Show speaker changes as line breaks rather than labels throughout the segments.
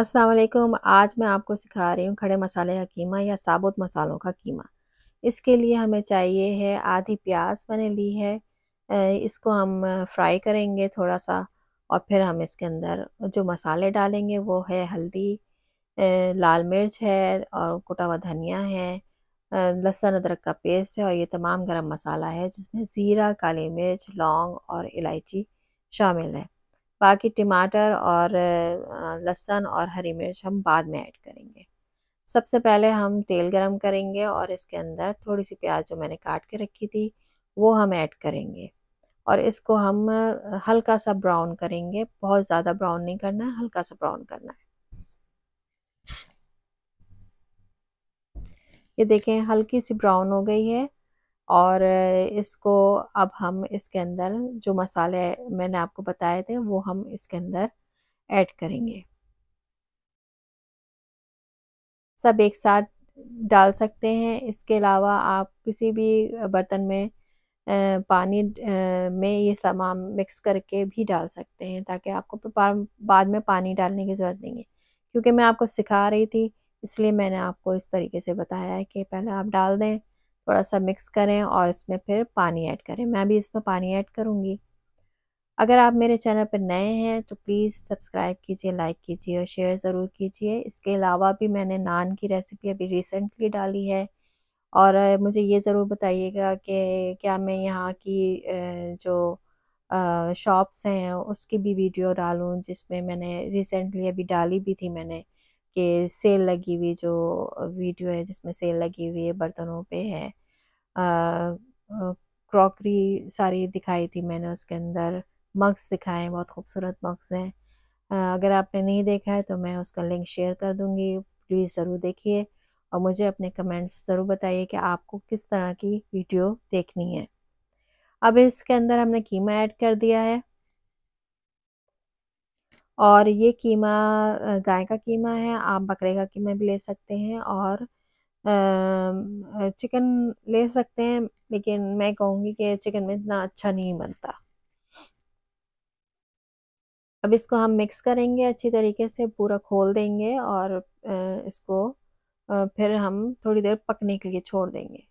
अस्सलाम आज मैं आपको सिखा रही हूँ खड़े मसाले का कीमा या साबुत मसालों का कीमा इसके लिए हमें चाहिए है आधी प्याज मैंने ली है इसको हम फ्राई करेंगे थोड़ा सा और फिर हम इसके अंदर जो मसाले डालेंगे वो है हल्दी लाल मिर्च है और कुटा हुआ धनिया है लहसुन अदरक का पेस्ट है और ये तमाम गरम मसाला है जिसमें ज़ीरा काली मिर्च लौंग और इलायची शामिल है बाकी टमाटर और लहसुन और हरी मिर्च हम बाद में ऐड करेंगे सबसे पहले हम तेल गरम करेंगे और इसके अंदर थोड़ी सी प्याज जो मैंने काट के रखी थी वो हम ऐड करेंगे और इसको हम हल्का सा ब्राउन करेंगे बहुत ज़्यादा ब्राउन नहीं करना है हल्का सा ब्राउन करना है ये देखें हल्की सी ब्राउन हो गई है और इसको अब हम इसके अंदर जो मसाले मैंने आपको बताए थे वो हम इसके अंदर ऐड करेंगे सब एक साथ डाल सकते हैं इसके अलावा आप किसी भी बर्तन में पानी में ये तमाम मिक्स करके भी डाल सकते हैं ताकि आपको बाद में पानी डालने की ज़रूरत नहीं है क्योंकि मैं आपको सिखा रही थी इसलिए मैंने आपको इस तरीके से बताया है कि पहले आप डाल दें थोड़ा सा मिक्स करें और इसमें फिर पानी ऐड करें मैं भी इसमें पानी ऐड करूँगी अगर आप मेरे चैनल पर नए हैं तो प्लीज़ सब्सक्राइब कीजिए लाइक कीजिए और शेयर ज़रूर कीजिए इसके अलावा भी मैंने नान की रेसिपी अभी रिसेंटली डाली है और मुझे ये ज़रूर बताइएगा कि क्या मैं यहाँ की जो शॉप्स हैं उसकी भी वीडियो डालूँ जिसमें मैंने रिसेंटली अभी डाली भी थी मैंने के सेल लगी हुई जो वीडियो है जिसमें सेल लगी हुई है बर्तनों पे है क्रॉकरी सारी दिखाई थी मैंने उसके अंदर मग्स दिखाए हैं बहुत खूबसूरत मग्स हैं अगर आपने नहीं देखा है तो मैं उसका लिंक शेयर कर दूँगी प्लीज़ ज़रूर देखिए और मुझे अपने कमेंट्स ज़रूर बताइए कि आपको किस तरह की वीडियो देखनी है अब इसके अंदर हमने कीमा ऐड कर दिया है और ये कीमा गाय का कीमा है आप बकरे का कीमा भी ले सकते हैं और चिकन ले सकते हैं लेकिन मैं कहूँगी कि चिकन में इतना अच्छा नहीं बनता अब इसको हम मिक्स करेंगे अच्छी तरीके से पूरा खोल देंगे और इसको फिर हम थोड़ी देर पकने के लिए छोड़ देंगे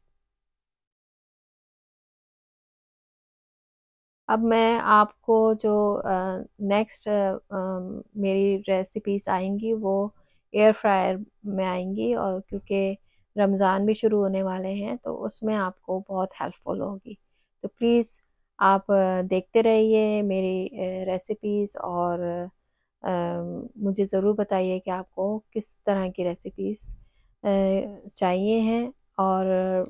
अब मैं आपको जो नेक्स्ट मेरी रेसिपीज़ आएंगी वो एयर फ्रायर में आएंगी और क्योंकि रमज़ान भी शुरू होने वाले हैं तो उसमें आपको बहुत हेल्पफुल होगी तो प्लीज़ आप देखते रहिए मेरी रेसिपीज़ और आ, मुझे ज़रूर बताइए कि आपको किस तरह की रेसिपीज़ चाहिए हैं और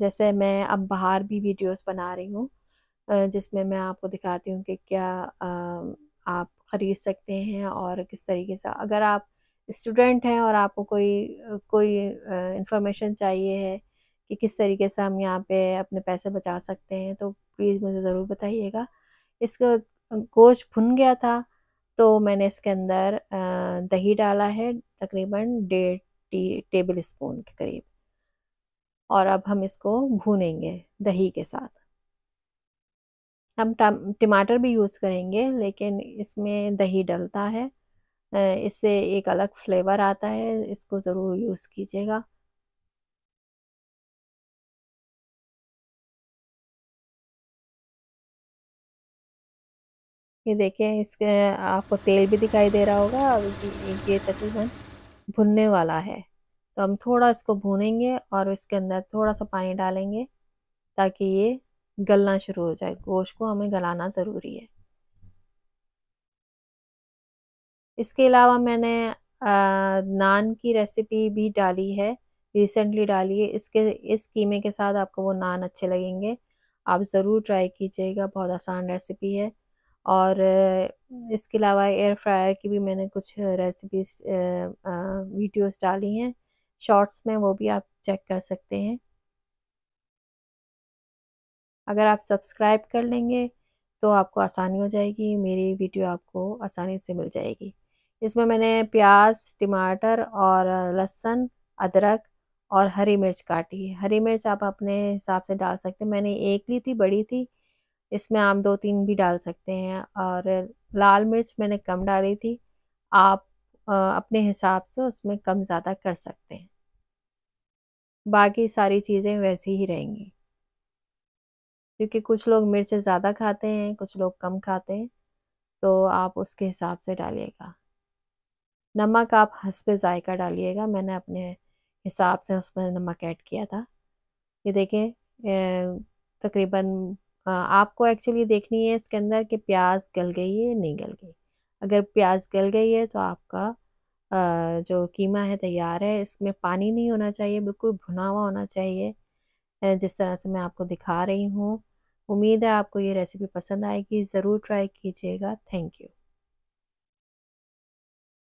जैसे मैं अब बाहर भी वीडियोस बना रही हूँ जिसमें मैं आपको दिखाती हूँ कि क्या आप ख़रीद सकते हैं और किस तरीके से अगर आप स्टूडेंट हैं और आपको कोई कोई इंफॉर्मेशन चाहिए है कि किस तरीके से हम यहाँ पे अपने पैसे बचा सकते हैं तो प्लीज़ मुझे ज़रूर बताइएगा इसका गोश्त भुन गया था तो मैंने इसके अंदर दही डाला है तकरीबन डेढ़ टी टेबल स्पून के करीब और अब हम इसको भूनेंगे दही के साथ हम टमाटर भी यूज़ करेंगे लेकिन इसमें दही डलता है इससे एक अलग फ्लेवर आता है इसको ज़रूर यूज़ कीजिएगा ये देखें इसके आपको तेल भी दिखाई दे रहा होगा ये तकरीबन भुनने वाला है तो हम थोड़ा इसको भूनेंगे और इसके अंदर थोड़ा सा पानी डालेंगे ताकि ये गलना शुरू हो जाए गोश्त को हमें गलाना ज़रूरी है इसके अलावा मैंने नान की रेसिपी भी डाली है रिसेंटली डाली है इसके इस कीमे के साथ आपको वो नान अच्छे लगेंगे आप ज़रूर ट्राई कीजिएगा बहुत आसान रेसिपी है और इसके अलावा एयर फ्रायर की भी मैंने कुछ रेसिपीज वीडियोस डाली हैं शॉर्ट्स में वो भी आप चेक कर सकते हैं अगर आप सब्सक्राइब कर लेंगे तो आपको आसानी हो जाएगी मेरी वीडियो आपको आसानी से मिल जाएगी इसमें मैंने प्याज टमाटर और लहसुन अदरक और हरी मिर्च काटी है हरी मिर्च आप अपने हिसाब से डाल सकते हैं मैंने एक ली थी बड़ी थी इसमें आप दो तीन भी डाल सकते हैं और लाल मिर्च मैंने कम डाली थी आप अपने हिसाब से उसमें कम ज़्यादा कर सकते हैं बाकी सारी चीज़ें वैसी ही रहेंगी क्योंकि कुछ लोग मिर्च ज़्यादा खाते हैं कुछ लोग कम खाते हैं तो आप उसके हिसाब से डालिएगा नमक आप हंसप जायका डालिएगा मैंने अपने हिसाब से उसमें नमक ऐड किया था ये देखें तकरीबन आपको एक्चुअली देखनी है इसके अंदर कि प्याज गल गई है नहीं गल गई अगर प्याज गल गई है तो आपका जो कीमा है तैयार है इसमें पानी नहीं होना चाहिए बिल्कुल भुना हुआ होना चाहिए जिस तरह से मैं आपको दिखा रही हूँ उम्मीद है आपको ये रेसिपी पसंद आएगी ज़रूर ट्राई कीजिएगा थैंक यू